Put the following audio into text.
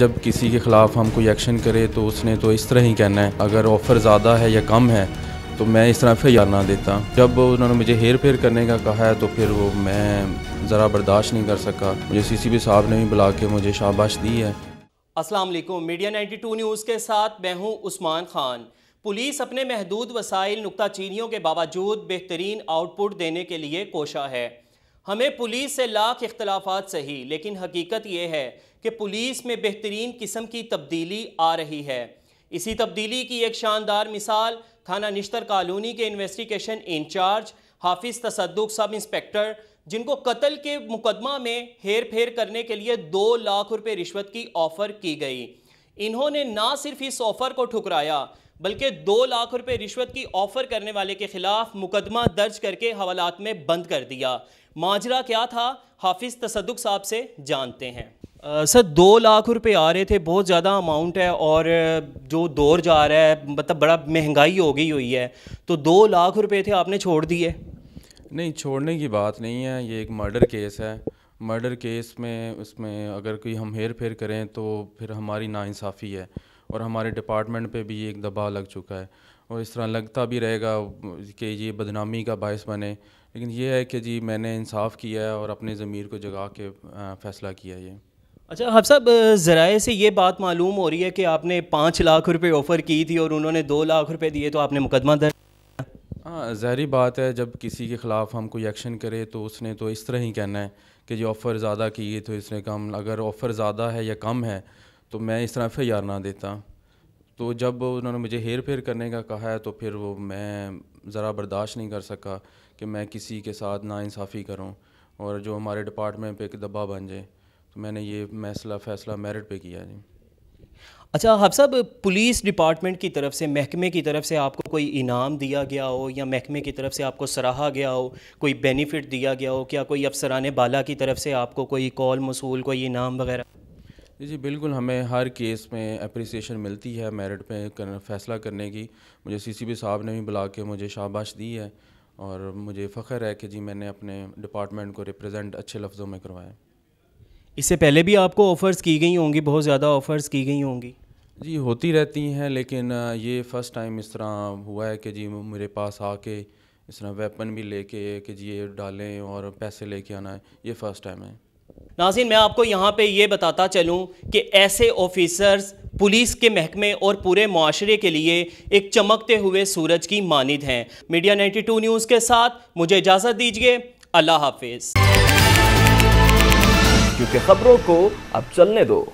जब किसी के ख़िलाफ़ हम कोई एक्शन करें तो उसने तो इस तरह ही कहना है अगर ऑफ़र ज़्यादा है या कम है तो मैं इस तरह फिर ना देता जब उन्होंने मुझे हेर फेर करने का कहा है तो फिर वो मैं ज़रा बर्दाश्त नहीं कर सका मुझे सी सी साहब ने भी बुला के मुझे शाबाश दी है Aslam media media two news के साथ मैं हूँ उस्मान खान पुलिस अपने महदूद वसाइल नुकताचीनियों के बावजूद बेहतरीन आउटपुट देने के लिए कोशा है हमें पुलिस से लाख इख्तलाफात सही लेकिन हकीकत यह है कि पुलिस में बेहतरीन किस्म की तब्दीली आ रही है इसी तब्दीली की एक शानदार मिसाल थाना निश्तर कॉलोनी के investigation incharge Hafiz Tasadduq sub inspector जिनको कत्ल के मुकदमा में हेर फेर करने के लिए दो लाख रुपए रिश्वत की ऑफ़र की गई इन्होंने ना सिर्फ इस ऑफ़र को ठुकराया बल्कि दो लाख रुपए रिश्वत की ऑफर करने वाले के खिलाफ मुकदमा दर्ज करके हवालात में बंद कर दिया माजरा क्या था हाफिज तसदुक साहब से जानते हैं आ, सर दो लाख रुपए आ रहे थे बहुत ज़्यादा अमाउंट है और जो दौर जा रहा है मतलब बड़ा महंगाई हो गई हुई है तो दो लाख रुपए थे आपने छोड़ दिए नहीं छोड़ने की बात नहीं है ये एक मर्डर केस है मर्डर केस में उसमें अगर कोई हम हेर फेर करें तो फिर हमारी नाइंसाफ़ी है और हमारे डिपार्टमेंट पे भी एक दबाव लग चुका है और इस तरह लगता भी रहेगा कि ये बदनामी का बायस बने लेकिन ये है कि जी मैंने इंसाफ किया है और अपने ज़मीर को जगा के फ़ैसला किया है ये अच्छा हब साहब ज़राए से ये बात मालूम हो रही है कि आपने पाँच लाख रुपए ऑफ़र की थी और उन्होंने दो लाख रुपए दिए तो आपने मुकदमा दर्ज हाँ जहरी बात है जब किसी के ख़िलाफ़ हम कोई एक्शन करें तो उसने तो इस तरह ही कहना है कि जी ऑफ़र ज़्यादा किए तो इसने कम अगर ऑफ़र ज़्यादा है या कम है तो मैं इस तरह फिर यार ना देता तो जब उन्होंने मुझे हेर फेर करने का कहा है तो फिर वो मैं ज़रा बर्दाश्त नहीं कर सका कि मैं किसी के साथ नाानसाफ़ी करूँ और जो हमारे डिपार्टमेंट पे एक दबा बन जाए तो मैंने ये फैसला फैसला मेरिट पे किया जी अच्छा हब साहब पुलिस डिपार्टमेंट की तरफ से महकमे की तरफ से आपको कोई इनाम दिया गया हो या महकमे की तरफ से आपको सराहा गया हो कोई बेनिफिट दिया गया हो क्या कोई अफसरान बाला की तरफ से आपको कोई कॉल मसूल कोई इनाम वगैरह जी बिल्कुल हमें हर केस में अप्रिसिएशन मिलती है मेरिट पे कर, फैसला करने की मुझे सीसीबी साहब ने भी बुला के मुझे शाबाश दी है और मुझे फ़ख्र है कि जी मैंने अपने डिपार्टमेंट को रिप्रेजेंट अच्छे लफ्ज़ों में करवाया इससे पहले भी आपको ऑफ़र्स की गई होंगी बहुत ज़्यादा ऑफ़र्स की गई होंगी जी होती रहती हैं लेकिन ये फ़र्स्ट टाइम इस तरह हुआ है कि जी मेरे पास आके इस तरह वेपन भी लेके कि जी ये डालें और पैसे लेके आना है ये फ़र्स्ट टाइम है नाजिन मैं आपको यहाँ पे ये बताता चलूँ कि ऐसे ऑफिसर्स पुलिस के महकमे और पूरे माशरे के लिए एक चमकते हुए सूरज की मानद हैं मीडिया 92 न्यूज़ के साथ मुझे इजाज़त दीजिए अल्लाह हाफिज़ क्योंकि खबरों को अब चलने दो